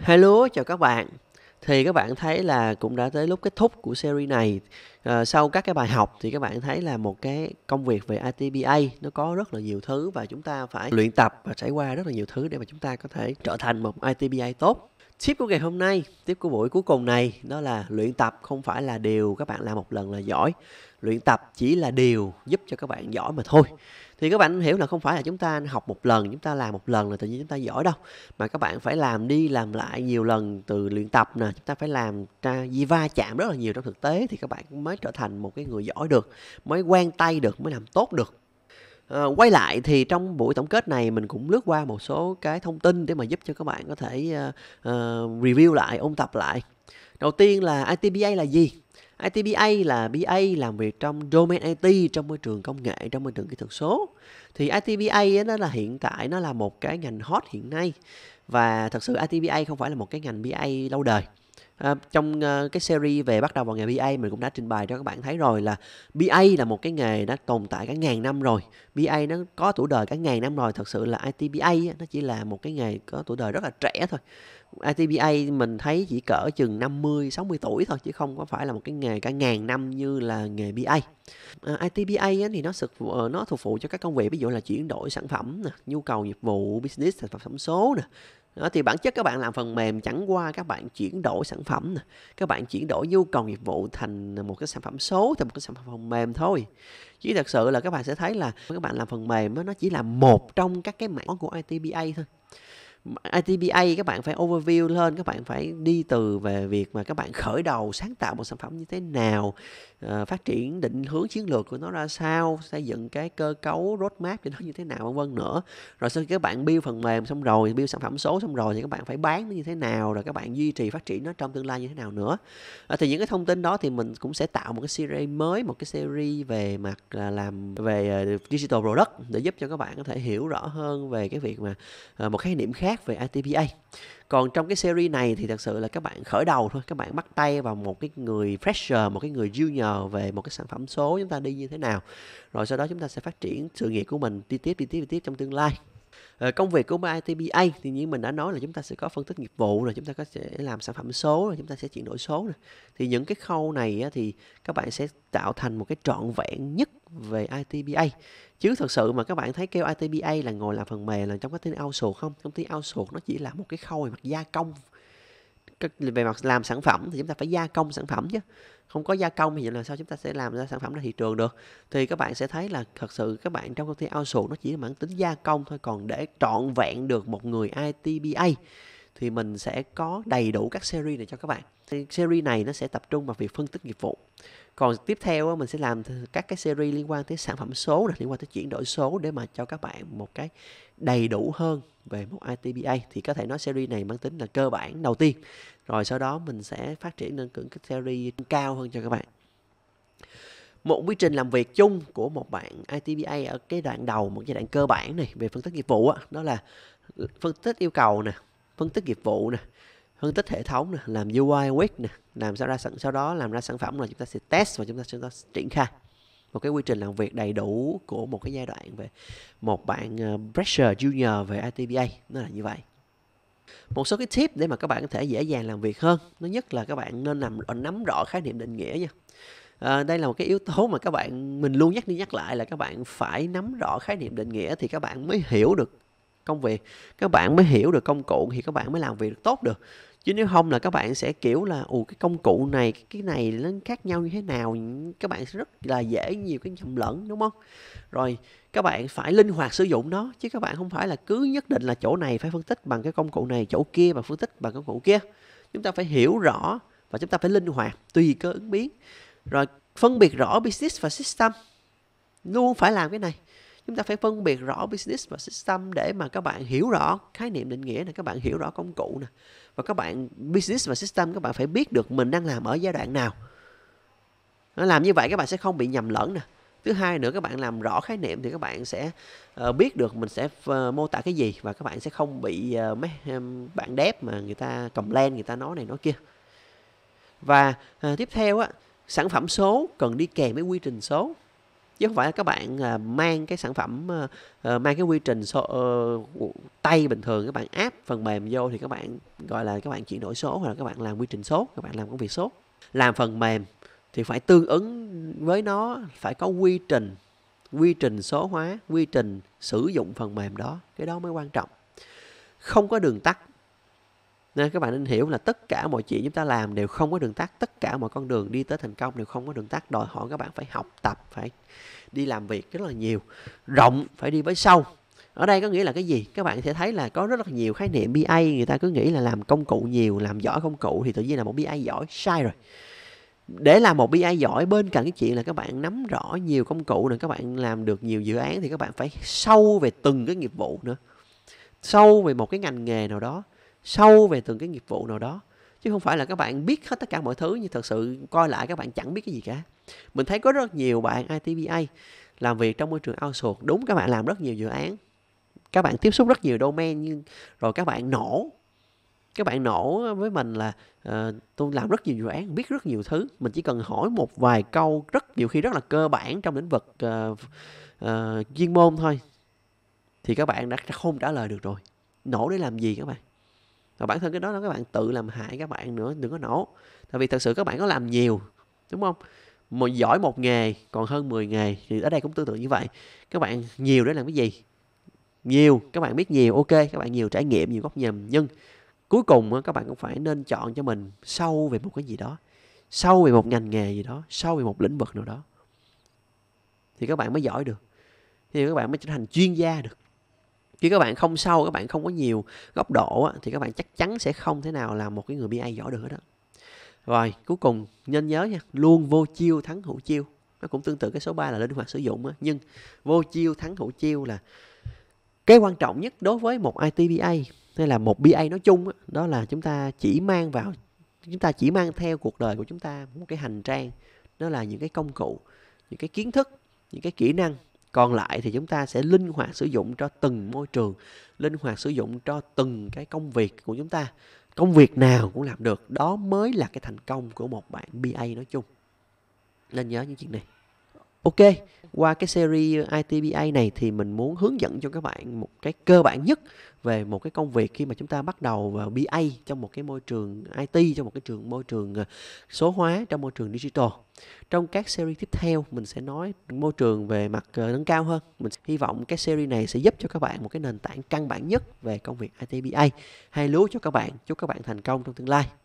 Hello, chào các bạn. Thì các bạn thấy là cũng đã tới lúc kết thúc của series này. À, sau các cái bài học thì các bạn thấy là một cái công việc về ITBA nó có rất là nhiều thứ và chúng ta phải luyện tập và trải qua rất là nhiều thứ để mà chúng ta có thể trở thành một ITBA tốt. Tip của ngày hôm nay, tip của buổi cuối cùng này đó là luyện tập không phải là điều các bạn làm một lần là giỏi. Luyện tập chỉ là điều giúp cho các bạn giỏi mà thôi thì các bạn hiểu là không phải là chúng ta học một lần chúng ta làm một lần là tự nhiên chúng ta giỏi đâu mà các bạn phải làm đi làm lại nhiều lần từ luyện tập nè chúng ta phải làm ra di va chạm rất là nhiều trong thực tế thì các bạn mới trở thành một cái người giỏi được mới quen tay được mới làm tốt được À, quay lại thì trong buổi tổng kết này mình cũng lướt qua một số cái thông tin để mà giúp cho các bạn có thể uh, uh, review lại ôn tập lại đầu tiên là ITBA là gì ITBA là BA làm việc trong domain IT trong môi trường công nghệ trong môi trường kỹ thuật số thì ITBA đó là hiện tại nó là một cái ngành hot hiện nay và thật sự ITBA không phải là một cái ngành BA lâu đời à, trong uh, cái series về bắt đầu vào nghề BA mình cũng đã trình bày cho các bạn thấy rồi là BA là một cái nghề đã tồn tại cả ngàn năm rồi BA nó có tuổi đời cả ngàn năm rồi thật sự là ITBA nó chỉ là một cái nghề có tuổi đời rất là trẻ thôi ITBA mình thấy chỉ cỡ chừng 50 60 tuổi thôi chứ không có phải là một cái nghề cả ngàn năm như là nghề BA. À, ờ, ITBA thì nó sực nó thuộc phụ cho các công việc ví dụ là chuyển đổi sản phẩm nhu cầu dịch vụ business sản phẩm số nè, đó, thì bản chất các bạn làm phần mềm chẳng qua các bạn chuyển đổi sản phẩm nè các bạn chuyển đổi nhu cầu nghiệp vụ thành một cái sản phẩm số thành một cái sản phẩm phần mềm thôi chứ thật sự là các bạn sẽ thấy là các bạn làm phần mềm nó chỉ là một trong các cái mảng của ITBA thôi ITBA các bạn phải overview lên các bạn phải đi từ về việc mà các bạn khởi đầu sáng tạo một sản phẩm như thế nào ờ, phát triển định hướng chiến lược của nó ra sao xây dựng cái cơ cấu roadmap cho nó như thế nào vân vân nữa rồi sau khi các bạn build phần mềm xong rồi build sản phẩm số xong rồi thì các bạn phải bán nó như thế nào rồi các bạn duy trì phát triển nó trong tương lai như thế nào nữa ờ, thì những cái thông tin đó thì mình cũng sẽ tạo một cái series mới một cái series về mặt là ờ, làm về digital product để giúp cho các bạn có thể hiểu rõ hơn về cái việc mà một khái niệm khác tác về ITBA. còn trong cái series này thì thật sự là các bạn khởi đầu thôi các bạn bắt tay vào một cái người fresher một cái người junior về một cái sản phẩm số chúng ta đi như thế nào rồi sau đó chúng ta sẽ phát triển sự nghiệp của mình đi tiếp đi tiếp đi tiếp trong tương lai ờ, công việc của ITBA thì như mình đã nói là chúng ta sẽ có phân tích nghiệp vụ rồi chúng ta có sẽ làm sản phẩm số rồi chúng ta sẽ chuyển đổi số này. thì những cái khâu này thì các bạn sẽ tạo thành một cái trọn vẹn nhất về ITBA chứ thật sự mà các bạn thấy kêu ITBA là ngồi làm phần mềm là trong các công ty outsource không công ty outsource nó chỉ là một cái khâu về mặt gia công về mặt làm sản phẩm thì chúng ta phải gia công sản phẩm chứ không có gia công thì làm sao chúng ta sẽ làm ra sản phẩm ra thị trường được thì các bạn sẽ thấy là thật sự các bạn trong công ty outsource nó chỉ là mảng tính gia công thôi còn để trọn vẹn được một người ITBA thì mình sẽ có đầy đủ các series này cho các bạn series này nó sẽ tập trung vào việc phân tích nghiệp vụ còn tiếp theo mình sẽ làm các cái series liên quan tới sản phẩm số này liên quan tới chuyển đổi số để mà cho các bạn một cái đầy đủ hơn về một ITBA thì có thể nói series này mang tính là cơ bản đầu tiên rồi sau đó mình sẽ phát triển lên những cái series cao hơn cho các bạn một quy trình làm việc chung của một bạn ITBA ở cái đoạn đầu một giai đoạn cơ bản này về phân tích nghiệp vụ đó, đó là phân tích yêu cầu nè phân tích nghiệp vụ nè phân tích hệ thống nè làm UI ux nè làm sao ra sản, sau đó làm ra sản phẩm là chúng ta sẽ test và chúng ta sẽ triển khai một cái quy trình làm việc đầy đủ của một cái giai đoạn về một bạn pressure ờ, junior về ITBA nó là như vậy một số cái tip để mà các bạn có thể dễ dàng làm việc hơn thứ nhất là các bạn nên làm ờ, nắm rõ khái niệm định nghĩa nha à, đây là một cái yếu tố mà các bạn mình luôn nhắc đi nhắc lại là các bạn phải nắm rõ khái niệm định nghĩa thì các bạn mới hiểu được công việc các bạn mới hiểu được công cụ thì các bạn mới làm việc tốt được chứ nếu không là các bạn sẽ kiểu là ù cái công cụ này cái này nó khác nhau như thế nào các bạn sẽ rất là dễ nhiều cái nhầm lẫn đúng không rồi các bạn phải linh hoạt sử dụng nó chứ các bạn không phải là cứ nhất định là chỗ này phải phân tích bằng cái công cụ này chỗ kia bằng phân tích bằng công cụ kia chúng ta phải hiểu rõ và chúng ta phải linh hoạt tùy cơ ứng biến rồi phân biệt rõ business và system luôn phải làm cái này chúng ta phải phân biệt rõ business và system để mà các bạn hiểu rõ khái niệm định nghĩa này các bạn hiểu rõ công cụ nè và các bạn business và system các bạn phải biết được mình đang làm ở giai đoạn nào nó làm như vậy các bạn sẽ không bị nhầm lẫn nè thứ hai nữa các bạn làm rõ khái niệm thì các bạn sẽ ờ, biết được mình sẽ ờ, mô tả cái gì và các bạn sẽ không bị ờ, mấy bạn đép mà người ta cầm len người ta nói này nói kia và tiếp theo á sản phẩm số cần đi kèm với quy trình số chứ không phải là các bạn à, mang cái sản phẩm à, ờ, mang cái quy trình so, uh, tay bình thường các bạn áp phần mềm vô thì các bạn gọi là các bạn chuyển đổi số hoặc là các bạn làm quy trình số các bạn làm công việc số làm phần mềm thì phải tương ứng với nó phải có quy trình quy trình số hóa quy trình sử dụng phần mềm đó cái đó mới quan trọng không có đường tắt nên các bạn nên hiểu là tất cả mọi chuyện chúng ta làm đều không có đường tắt tất cả mọi con đường đi tới thành công đều không có đường tắt đòi hỏi các bạn phải học tập phải đi làm việc rất là nhiều rộng phải đi với sâu ở đây có nghĩa là cái gì các bạn sẽ thấy là có rất là nhiều khái niệm BA người ta cứ nghĩ là làm công cụ nhiều làm giỏi công cụ thì tự nhiên là một BA giỏi sai rồi để làm một BI giỏi bên cạnh cái chuyện là các bạn nắm rõ nhiều công cụ nữa các bạn làm được nhiều dự án thì các bạn phải sâu về từng cái nghiệp vụ nữa sâu về một cái ngành nghề nào đó sâu về từng cái nghiệp vụ nào đó chứ không phải là các bạn biết hết tất cả mọi thứ nhưng thật sự coi lại các bạn chẳng biết cái gì cả mình thấy có rất nhiều bạn ITBA làm việc trong môi trường outsource đúng các bạn làm rất nhiều dự án các bạn tiếp xúc rất nhiều domain nhưng rồi các bạn nổ các bạn nổ với mình là uh, tôi làm rất nhiều dự án biết rất nhiều thứ mình chỉ cần hỏi một vài câu rất nhiều khi rất là cơ bản trong lĩnh vực uh, uh, chuyên môn thôi thì các bạn đã không trả lời được rồi nổ để làm gì các bạn và bản thân cái đó là các bạn tự làm hại các bạn nữa đừng có nổ tại vì thật sự các bạn có làm nhiều đúng không mà giỏi một nghề còn hơn 10 nghề thì ở đây cũng tương tự như vậy các bạn nhiều để làm cái gì nhiều các bạn biết nhiều ok các bạn nhiều trải nghiệm nhiều góc nhìn nhưng cuối cùng các bạn cũng phải nên chọn cho mình sâu về một cái gì đó sâu về một ngành nghề gì đó sâu về một lĩnh vực nào đó thì các bạn mới giỏi được thì các bạn mới trở thành chuyên gia được khi các bạn không sâu các bạn không có nhiều góc độ thì các bạn chắc chắn sẽ không thể nào là một cái người BA giỏi được hết đó rồi cuối cùng nên nhớ nha luôn vô chiêu thắng hữu chiêu nó cũng tương tự cái số 3 là linh hoạt sử dụng nhưng vô chiêu thắng hữu chiêu là cái quan trọng nhất đối với một ITBA hay là một BA nói chung đó là chúng ta chỉ mang vào chúng ta chỉ mang theo cuộc đời của chúng ta một cái hành trang đó là những cái công cụ những cái kiến thức những cái kỹ năng còn lại thì chúng ta sẽ linh hoạt sử dụng cho từng môi trường linh hoạt sử dụng cho từng cái công việc của chúng ta công việc nào cũng làm được đó mới là cái thành công của một bạn ba nói chung nên nhớ những chuyện này Ok, qua cái series ITBA này thì mình muốn hướng dẫn cho các bạn một cái cơ bản nhất về một cái công việc khi mà chúng ta bắt đầu vào BA trong một cái môi trường IT, trong một cái trường môi trường ờ, số hóa, trong môi trường digital. Trong các series tiếp theo mình sẽ nói môi trường về mặt ờ, nâng cao hơn. Mình hy vọng cái series này sẽ giúp cho các bạn một cái nền tảng căn bản nhất về công việc ITBA. Hay lúa cho các bạn, chúc các bạn thành công trong tương lai.